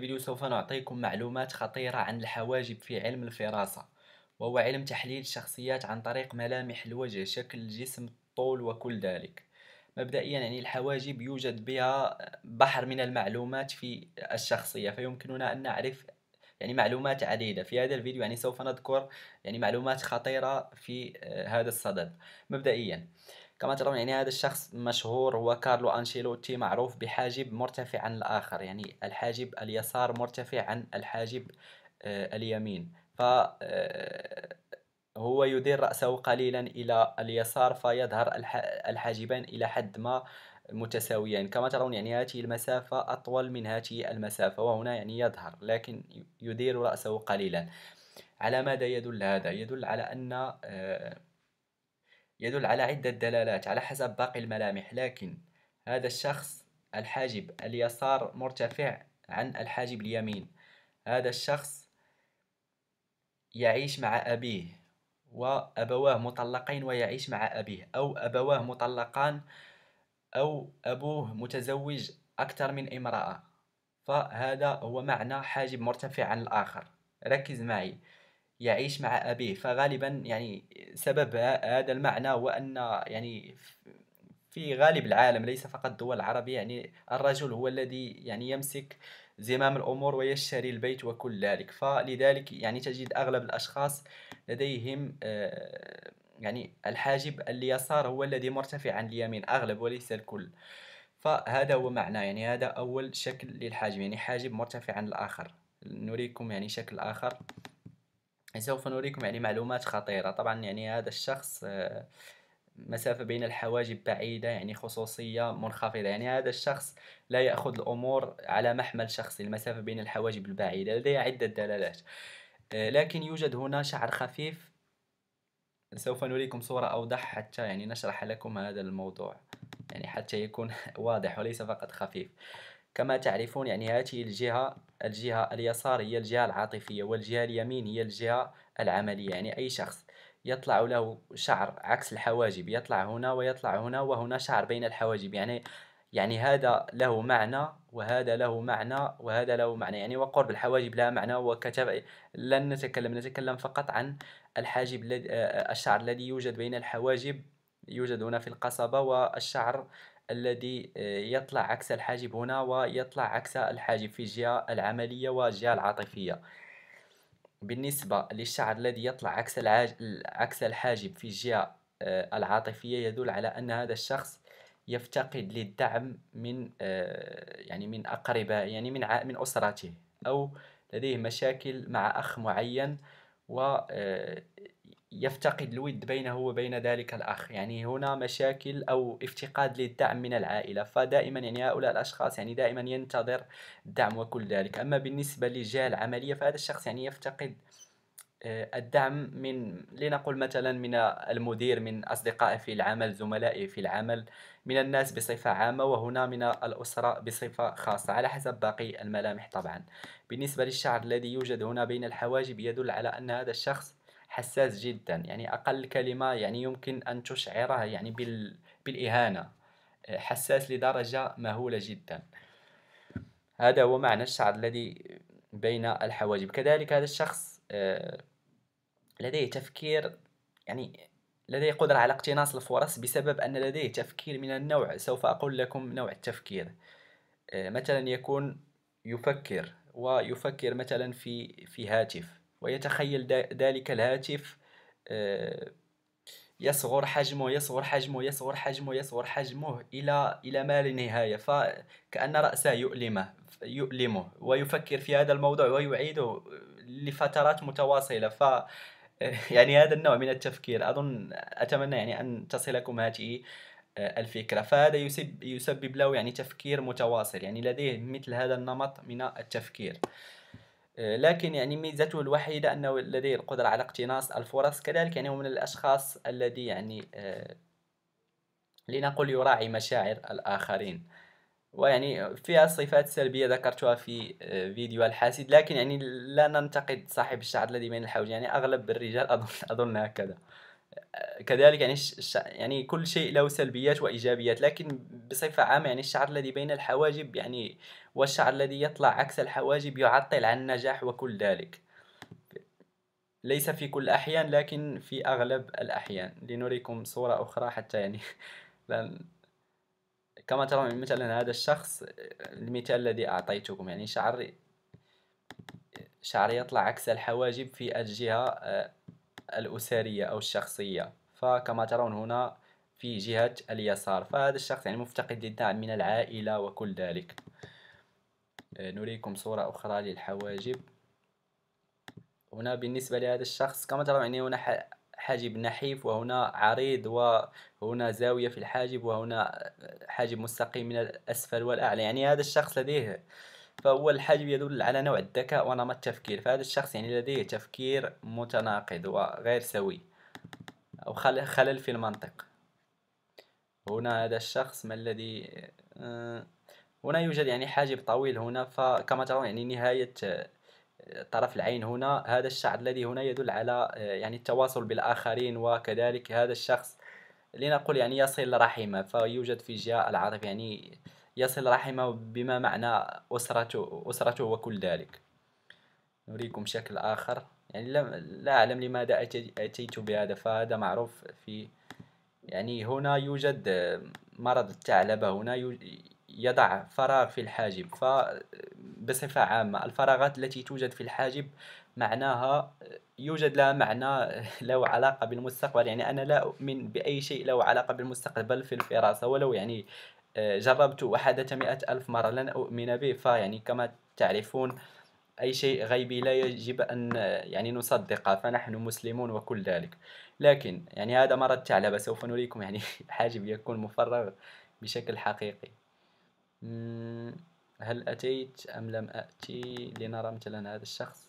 الفيديو سوف نعطيكم معلومات خطيرة عن الحواجب في علم الفراسة وهو علم تحليل الشخصيات عن طريق ملامح الوجه شكل الجسم الطول وكل ذلك مبدئيا يعني الحواجب يوجد بها بحر من المعلومات في الشخصية فيمكننا أن نعرف يعني معلومات عديدة في هذا الفيديو يعني سوف نذكر يعني معلومات خطيرة في آه، هذا الصدد مبدئيا كما ترون يعني هذا الشخص مشهور هو كارلو أنشيلوتي معروف بحاجب مرتفع عن الآخر يعني الحاجب اليسار مرتفع عن الحاجب آه، اليمين ف آه، هو يدير رأسه قليلا إلى اليسار فيظهر الحاجبان إلى حد ما متساويين كما ترون يعني هذه المسافة أطول من هذه المسافة وهنا يعني يظهر لكن يدير رأسه قليلا على ماذا يدل هذا؟ يدل على أن آه، يدل على عدة دلالات على حسب باقي الملامح لكن هذا الشخص الحاجب اليسار مرتفع عن الحاجب اليمين هذا الشخص يعيش مع أبيه وأبواه مطلقين ويعيش مع أبيه أو أبواه مطلقان أو أبوه متزوج أكثر من امرأة فهذا هو معنى حاجب مرتفع عن الآخر ركز معي يعيش مع أبيه فغالبا يعني سبب هذا المعنى هو أن يعني في غالب العالم ليس فقط الدول العربية يعني الرجل هو الذي يعني يمسك زمام الأمور ويشتري البيت وكل ذلك فلذلك يعني تجد أغلب الأشخاص لديهم آه، يعني الحاجب اليسار هو الذي مرتفع عن اليمين أغلب وليس الكل فهذا هو معنى يعني هذا أول شكل للحاجب يعني حاجب مرتفع عن الآخر نريكم يعني شكل آخر حيث يعني سوف نريكم يعني معلومات خطيرة طبعا يعني هذا الشخص آه، مسافة بين الحواجب بعيدة يعني خصوصية منخفضة يعني هذا الشخص لا يأخذ الأمور على محمل شخصي المسافة بين الحواجب البعيدة لديه عدة دلالات آه، لكن يوجد هنا شعر خفيف سوف نريكم صورة أوضح حتى يعني نشرح لكم هذا الموضوع يعني حتى يكون واضح وليس فقط خفيف كما تعرفون يعني هذه الجهة الجهة اليسار هي الجهة العاطفية والجهة اليمين هي الجهة العملية يعني أي شخص يطلع له شعر عكس الحواجب يطلع هنا ويطلع هنا وهنا شعر بين الحواجب يعني يعني هذا له معنى وهذا له معنى وهذا له معنى يعني وقرب الحواجب لها معنى وكتب لن نتكلم نتكلم فقط عن الحاجب آه، الشعر الذي يوجد بين الحواجب يوجد هنا في القصبة والشعر الذي آه، يطلع عكس الحاجب هنا ويطلع عكس الحاجب في الجهة العملية والجهة العاطفية بالنسبة للشعر الذي يطلع عكس عكس الحاجب في الجهة آه، العاطفية يدل على أن هذا الشخص يفتقد للدعم من آه، يعني من أقرباء يعني من من أسرته أو لديه مشاكل مع أخ معين و يفتقد الود بينه وبين ذلك الأخ يعني هنا مشاكل أو افتقاد للدعم من العائلة فدائما يعني هؤلاء الأشخاص يعني دائما ينتظر الدعم وكل ذلك أما بالنسبة لجهة العملية فهذا الشخص يعني يفتقد آه، الدعم من لنقل مثلا من المدير من أصدقائه في العمل زملائه في العمل من الناس بصفة عامة وهنا من الأسرة بصفة خاصة على حسب باقي الملامح طبعا بالنسبة للشعر الذي يوجد هنا بين الحواجب يدل على أن هذا الشخص حساس جدا يعني أقل كلمة يعني يمكن أن تشعره يعني بال... بالإهانة آه، حساس لدرجة مهولة جدا هذا هو معنى الشعر الذي بين الحواجب كذلك هذا الشخص آه، لديه تفكير يعني لديه قدرة على اقتناص الفرص بسبب أن لديه تفكير من النوع سوف أقول لكم نوع التفكير آه، مثلا يكون يفكر ويفكر مثلا في في هاتف ويتخيل ذلك الهاتف آه، يصغر حجمه يصغر حجمه يصغر حجمه يصغر حجمه الى الى ما لا نهايه فكان راسه يؤلمه يؤلمه ويفكر في هذا الموضوع ويعيده لفترات متواصله ف يعني هذا النوع من التفكير اظن اتمنى يعني ان تصلكم هذه آه، الفكره فهذا يسبب له يعني تفكير متواصل يعني لديه مثل هذا النمط من التفكير لكن يعني ميزته الوحيدة أنه لديه القدرة على اقتناص الفرص كذلك يعني هو من الأشخاص الذي يعني آه، لنقل يراعي مشاعر الآخرين ويعني فيها صفات سلبية ذكرتها في آه، فيديو الحاسد لكن يعني لا ننتقد صاحب الشعر الذي بين الحوج يعني أغلب الرجال أظن, أظن هكذا كذلك يعني يعني كل شيء له سلبيات وايجابيات لكن بصفه عامه يعني الشعر الذي بين الحواجب يعني والشعر الذي يطلع عكس الحواجب يعطل عن النجاح وكل ذلك ليس في كل الاحيان لكن في اغلب الاحيان لنريكم صوره اخرى حتى يعني كما ترون يعني مثلا هذا الشخص المثال الذي اعطيتكم يعني شعر شعر يطلع عكس الحواجب في الجهه آه، الأسرية أو الشخصية فكما ترون هنا في جهة اليسار فهذا الشخص يعني مفتقد للدعم من العائلة وكل ذلك آه، نريكم صورة أخرى للحواجب هنا بالنسبة لهذا الشخص كما ترون يعني هنا حاجب نحيف وهنا عريض وهنا زاوية في الحاجب وهنا حاجب مستقيم من الأسفل والأعلى يعني هذا الشخص لديه فهو الحاجب يدل على نوع الذكاء ونمط التفكير فهذا الشخص يعني لديه تفكير متناقض وغير سوي أو خلل في المنطق هنا هذا الشخص ما الذي آه، هنا يوجد يعني حاجب طويل هنا فكما ترون يعني نهاية آه، طرف العين هنا هذا الشعر الذي هنا يدل على آه، يعني التواصل بالآخرين وكذلك هذا الشخص لنقول يعني يصل رحمه فيوجد في جهة العاطفة يعني يصل رحمه بما معنى أسرته, أسرته وكل ذلك نريكم شكل آخر يعني لا أعلم لماذا أتيت بهذا فهذا معروف في يعني هنا يوجد مرض الثعلبة هنا يضع فراغ في الحاجب فبصفة عامة الفراغات التي توجد في الحاجب معناها يوجد لها معنى له علاقة بالمستقبل يعني أنا لا أؤمن بأي شيء له علاقة بالمستقبل في الفراسة ولو يعني آه، جربت وحدث مئة ألف مرة لن أؤمن به فيعني كما تعرفون أي شيء غيبي لا يجب أن آه، يعني نصدقه فنحن مسلمون وكل ذلك لكن يعني هذا مرض ثعلبة سوف نريكم يعني الحاجب يكون مفرغ بشكل حقيقي هل أتيت أم لم أأتي لنرى مثلا هذا الشخص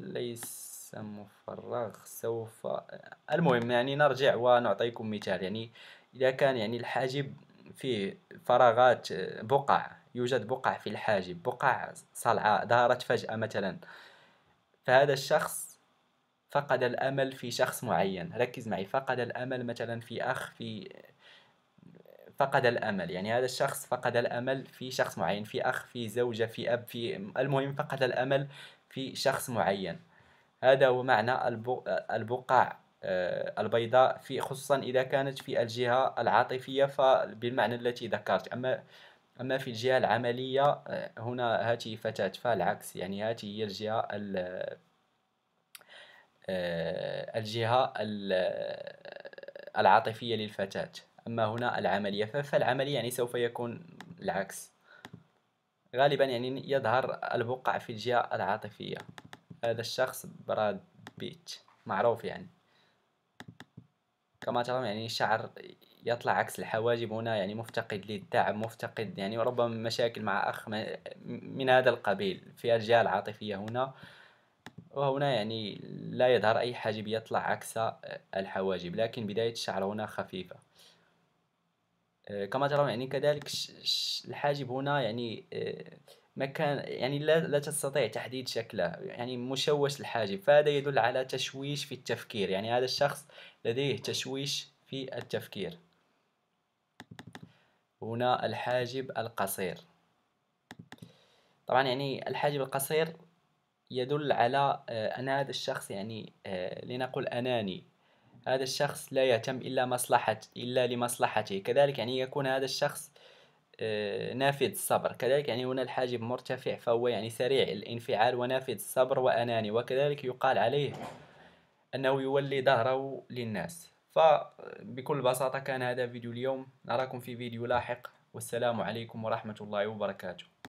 ليس مفرغ سوف آه، المهم يعني نرجع ونعطيكم مثال يعني إذا كان يعني الحاجب فيه فراغات آه، بقع يوجد بقع في الحاجب بقع صلعاء ظهرت فجأة مثلا فهذا الشخص فقد الأمل في شخص معين ركز معي فقد الأمل مثلا في أخ في فقد الأمل يعني هذا الشخص فقد الأمل في شخص معين في أخ في زوجة في أب في المهم فقد الأمل في شخص معين هذا هو معنى البقع آه، البيضاء في خصوصا إذا كانت في الجهة العاطفية فبالمعنى التي ذكرت أما أما في الجهة العملية آه، هنا هاته فتاة فالعكس يعني هاتي هي الجهة آه، الجهة العاطفية للفتاة أما هنا العملية فالعملية يعني سوف يكون العكس غالبا يعني يظهر البقع في الجهة العاطفية هذا الشخص براد بيت معروف يعني كما ترون يعني الشعر يطلع عكس الحواجب هنا يعني مفتقد للدعم مفتقد يعني وربما مشاكل مع أخ من هذا القبيل في الجهة العاطفية هنا وهنا يعني لا يظهر أي حاجب يطلع عكس الحواجب لكن بداية الشعر هنا خفيفة كما ترون يعني كذلك الحاجب هنا يعني مكان يعني لا, لا تستطيع تحديد شكله يعني مشوش الحاجب فهذا يدل على تشويش في التفكير يعني هذا الشخص لديه تشويش في التفكير هنا الحاجب القصير طبعا يعني الحاجب القصير يدل على آه، أن هذا الشخص يعني آه، لنقل أناني هذا الشخص لا يهتم إلا مصلحة إلا لمصلحته كذلك يعني يكون هذا الشخص آه، نافذ الصبر كذلك يعني هنا الحاجب مرتفع فهو يعني سريع الانفعال ونافذ الصبر وأناني وكذلك يقال عليه أنه يولي ظهره للناس فبكل بساطة كان هذا فيديو اليوم نراكم في فيديو لاحق والسلام عليكم ورحمة الله وبركاته